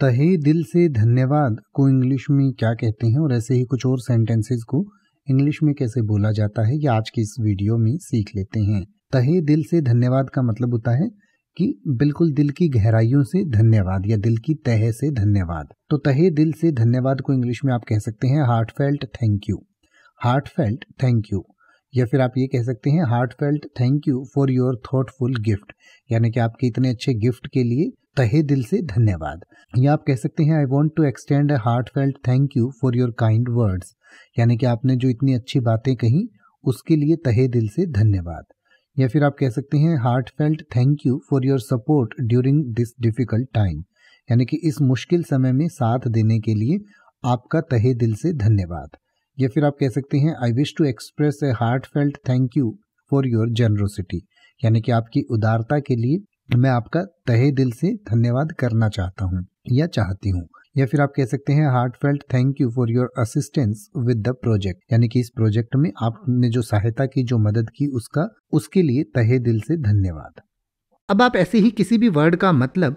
तहे दिल से धन्यवाद को इंग्लिश में क्या कहते हैं और ऐसे ही कुछ और सेंटेंसेस को इंग्लिश में कैसे बोला जाता है ये आज की इस वीडियो में सीख लेते हैं तहे दिल से धन्यवाद का मतलब होता है कि बिल्कुल दिल की गहराइयों से धन्यवाद या दिल की तह से धन्यवाद तो तहे दिल से धन्यवाद को इंग्लिश में आप कह सकते हैं heartfelt thank you heartfelt thank you या फिर आप ये कह सकते हैं heartfelt thank you for your thoughtful gift यानी कि आपके इतने अच्छे गिफ्ट के लिए तहे दिल से धन्यवाद या आप कह सकते हैं I want to extend a heartfelt thank you for your kind words यानी कि आपने जो इतनी अच्छी बातें कही उसके लिए तहे दिल से धन्यवाद या फिर आप कह सकते हैं heartfelt thank you for your support during this difficult time यानी कि इस मुश्किल समय में साथ देने के लिए आपका तहे दिल से धन्यवाद या फिर आप कह सकते हैं I wish to express a heartfelt thank you for your generosity यानी कि आपकी उदारता के लिए मैं आपका तहे दिल से धन्यवाद करना चाहता हूँ या चाहती हूँ या फिर आप कह सकते हैं heartfelt thank you for your assistance with the project यानी कि इस प्रोजेक्ट में आपने जो सहायता की जो मदद की उसका उसके लिए तहे दिल से धन्यवाद अब आप ऐसे ही किसी भी वर्ड का मतलब